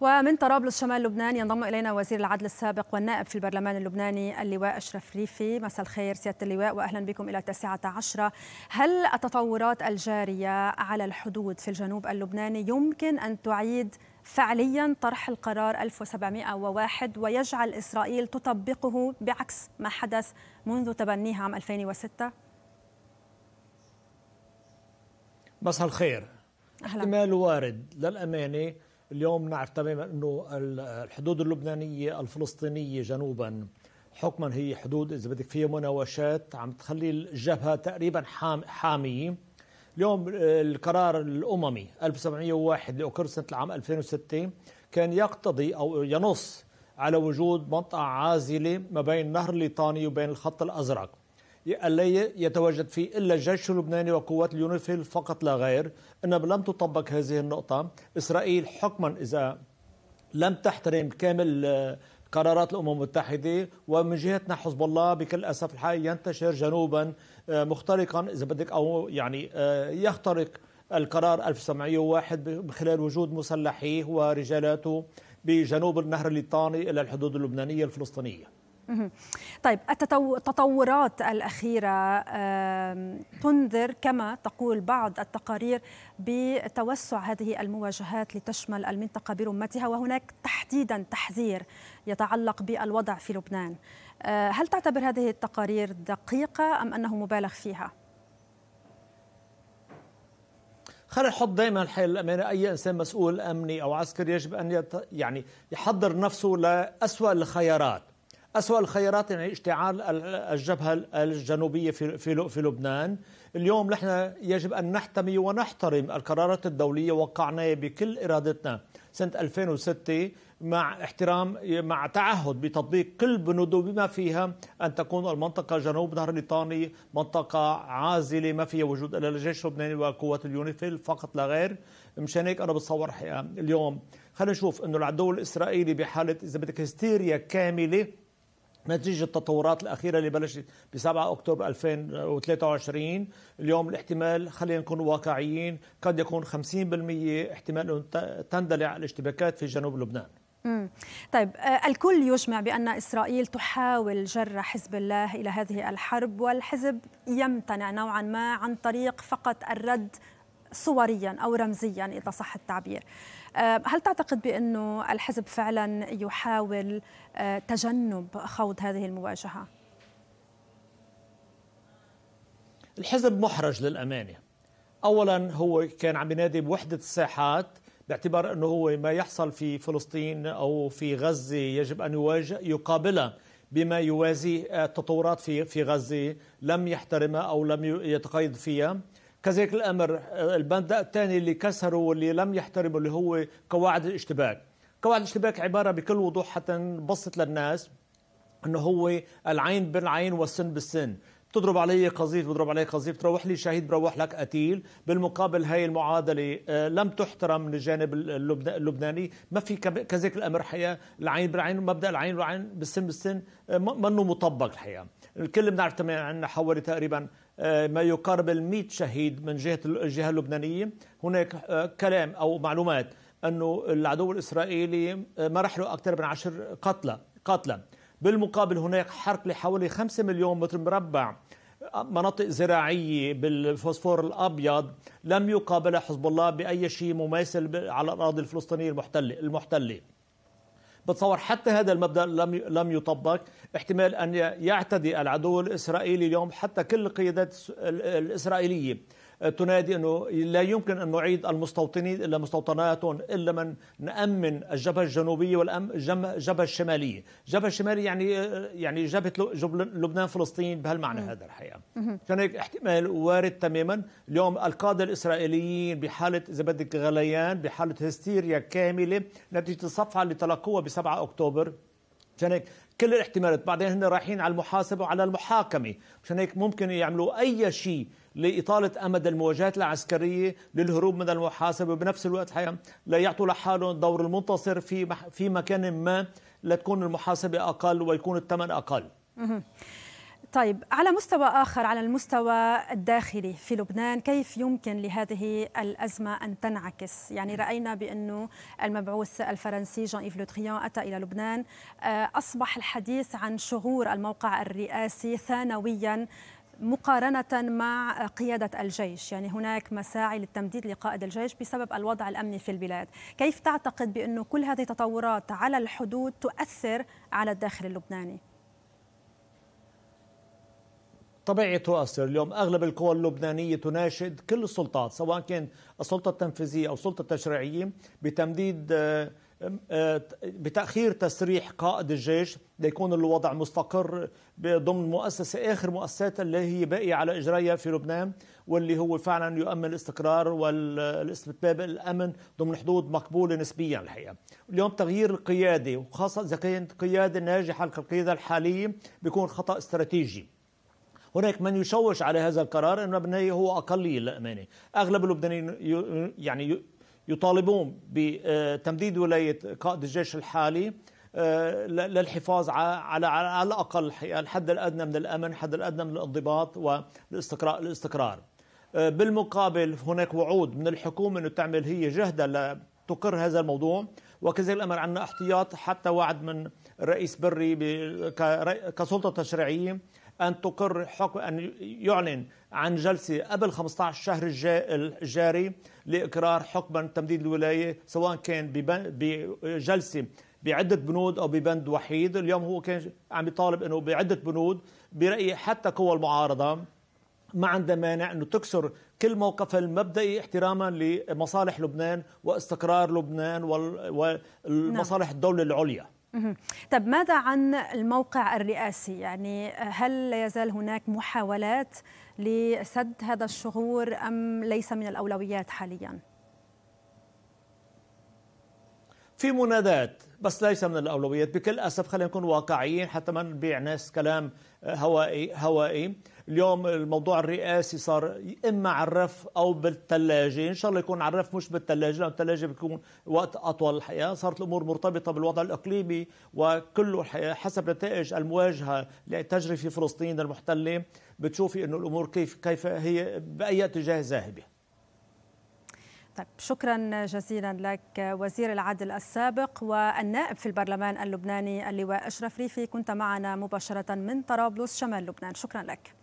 ومن طرابلس شمال لبنان ينضم إلينا وزير العدل السابق والنائب في البرلمان اللبناني اللواء أشرف ريفي مساء الخير سيادة اللواء وأهلا بكم إلى التاسعة عشرة هل التطورات الجارية على الحدود في الجنوب اللبناني يمكن أن تعيد فعليا طرح القرار 1701 ويجعل إسرائيل تطبقه بعكس ما حدث منذ تبنيه عام 2006 مساء الخير احتمال وارد للأمانة اليوم نعرف تماما انه الحدود اللبنانيه الفلسطينيه جنوبا حكما هي حدود اذا بدك فيها مناوشات عم تخلي الجبهه تقريبا حاميه اليوم القرار الاممي 1701 اللي اقر سنه العام 2006 كان يقتضي او ينص على وجود منطقه عازله ما بين نهر الليطاني وبين الخط الازرق الذي يتواجد فيه إلا الجيش اللبناني وقوات اليونيفيل فقط لا غير إنما لم تطبق هذه النقطة إسرائيل حكما إذا لم تحترم كامل آه، قرارات الامم المتحده ومن جهتنا حزب الله بكل اسف الحقيقه ينتشر جنوبا آه، مخترقا اذا بدك او يعني آه، يخترق القرار 1701 من خلال وجود مسلحيه ورجالاته بجنوب النهر الليطاني الى الحدود اللبنانيه الفلسطينيه طيب التطورات الأخيرة تنذر كما تقول بعض التقارير بتوسع هذه المواجهات لتشمل المنطقة برمتها وهناك تحديدا تحذير يتعلق بالوضع في لبنان آه، هل تعتبر هذه التقارير دقيقة أم أنه مبالغ فيها؟ خلينا نحط دائما الحياة الأمانة أي إنسان مسؤول أمني أو عسكري يجب أن يعني يحضر نفسه لأسوأ الخيارات أسوأ الخيارات يعني اشتعال الجبهة الجنوبية في, في, في لبنان اليوم نحن يجب أن نحتمي ونحترم القرارات الدولية وقعناها بكل إرادتنا سنة 2006 مع احترام مع تعهد بتطبيق كل بنوده بما فيها ان تكون المنطقه جنوب نهر الليطاني منطقه عازله ما فيها وجود الا الجيش اللبناني وقوات اليونيفيل فقط لا غير مشان هيك انا بتصور اليوم خلينا نشوف انه العدو الاسرائيلي بحاله اذا بدك هستيريا كامله نتيجة التطورات الأخيرة اللي بلشت ب 7 أكتوبر 2023 اليوم الاحتمال خلينا نكون واقعيين قد يكون 50% احتمال أن تندلع الاشتباكات في جنوب لبنان طيب آه، الكل يجمع بأن إسرائيل تحاول جر حزب الله إلى هذه الحرب والحزب يمتنع نوعا ما عن طريق فقط الرد صوريا أو رمزيا إذا صح التعبير هل تعتقد بأنه الحزب فعلا يحاول أه، تجنب خوض هذه المواجهة؟ الحزب محرج للأمانة أولا هو كان عم ينادي بوحدة الساحات باعتبار أنه هو ما يحصل في فلسطين أو في غزة يجب أن يواجه يقابله بما يوازي أه، التطورات في في غزة لم يحترمها أو لم يتقيد فيها كذلك الامر البند الثاني اللي كسره واللي لم يحترمه اللي هو قواعد الاشتباك قواعد الاشتباك عباره بكل وضوح حتى نبسط للناس انه هو العين بالعين والسن بالسن بتضرب علي قذيف بضرب علي قذيف بتروح لي شهيد بروح لك قتيل بالمقابل هاي المعادله آه، لم تحترم من الجانب اللبناني ما في كذلك الامر حياه العين بالعين مبدا العين بالعين بالسن بالسن آه، منه مطبق الحقيقه الكل بنعرف تماما عندنا حوالي تقريبا آه، ما يقارب ال 100 شهيد من جهه الجهه اللبنانيه هناك كلام او معلومات انه العدو الاسرائيلي ما رحله اكثر من 10 قتلى قتلى بالمقابل هناك حرق لحوالي 5 مليون متر مربع مناطق زراعية بالفوسفور الأبيض لم يقابل حزب الله بأي شيء مماثل على الأراضي الفلسطينية المحتلة المحتلة بتصور حتى هذا المبدا لم لم يطبق احتمال ان يعتدي العدو الاسرائيلي اليوم حتى كل القيادات الاسرائيليه تنادي أنه لا يمكن أن نعيد المستوطنين إلا مستوطناتهم إلا من نأمن الجبهة الجنوبية والجبهة الشمالية الجبهة الشمالية يعني يعني جبهة لبنان فلسطين بهالمعنى هذا الحقيقة كان هيك احتمال وارد تماما اليوم القادة الإسرائيليين بحالة إذا بدك غليان بحالة هستيريا كاملة نتيجة الصفعة اللي تلقوها ب 7 أكتوبر عشان هيك كل الاحتمالات بعدين هن رايحين على المحاسبه وعلى المحاكمه مشان هيك ممكن يعملوا اي شيء لإطالة أمد المواجهات العسكرية للهروب من المحاسبة بنفس الوقت لا يعطوا لحالهم دور المنتصر في في مكان ما لتكون المحاسبة أقل ويكون الثمن أقل طيب على مستوى آخر على المستوى الداخلي في لبنان كيف يمكن لهذه الأزمة أن تنعكس يعني رأينا بأنه المبعوث الفرنسي جان إيف لوتريان أتى إلى لبنان آه، أصبح الحديث عن شغور الموقع الرئاسي ثانوياً مقارنة مع قيادة الجيش يعني هناك مساعي للتمديد لقائد الجيش بسبب الوضع الأمني في البلاد كيف تعتقد بأن كل هذه التطورات على الحدود تؤثر على الداخل اللبناني؟ طبيعي تؤثر اليوم أغلب القوى اللبنانية تناشد كل السلطات سواء كان السلطة التنفيذية أو السلطة التشريعية بتمديد آه، آه، بتأخير تسريح قائد الجيش ليكون الوضع مستقر ضمن مؤسسة آخر مؤسسات اللي هي باقية على إجرائها في لبنان واللي هو فعلا يؤمن الاستقرار والاستتباب الأمن ضمن حدود مقبولة نسبيا الحقيقة اليوم تغيير القيادة وخاصة إذا كانت قيادة ناجحة كالقيادة الحالية بيكون خطأ استراتيجي هناك من يشوش على هذا القرار انه بالنهايه هو اقليه الأمانة اغلب اللبنانيين يعني يطالبون بتمديد ولايه قائد الجيش الحالي آه، للحفاظ على على الاقل الحد الادنى من الامن، الحد الادنى من الانضباط والاستقرار الاستقرار. آه، بالمقابل هناك وعود من الحكومه انه تعمل هي جهدها لتقر هذا الموضوع وكذلك الامر عندنا احتياط حتى وعد من الرئيس بري كسلطه تشريعيه أن تقر حكم أن يعلن عن جلسة قبل 15 شهر الجاري لإقرار حكما تمديد الولاية سواء كان بجلسة بعدة بنود أو ببند وحيد اليوم هو كان عم يطالب أنه بعدة بنود برأيي حتى قوى المعارضة ما عندها مانع أنه تكسر كل موقفها المبدئي احتراما لمصالح لبنان واستقرار لبنان ومصالح نعم. الدولة العليا طب ماذا عن الموقع الرئاسي يعني آه، هل لا يزال هناك محاولات لسد هذا الشغور أم ليس من الأولويات حالياً؟ في منادات بس ليس من الاولويات بكل اسف خلينا نكون واقعيين حتى ما نبيع ناس كلام آه، هوائي هوائي اليوم الموضوع الرئاسي صار اما على الرف او بالثلاجه ان شاء الله يكون على الرف مش بالثلاجه لانه الثلاجه بيكون وقت اطول الحقيقه صارت الامور مرتبطه بالوضع الاقليمي وكله حسب نتائج المواجهه اللي تجري في فلسطين المحتله بتشوفي انه الامور كيف كيف هي باي اتجاه ذاهبه طيب شكرا جزيلا لك وزير العدل السابق والنائب في البرلمان اللبناني اللواء أشرف ريفي كنت معنا مباشرة من طرابلس شمال لبنان شكرا لك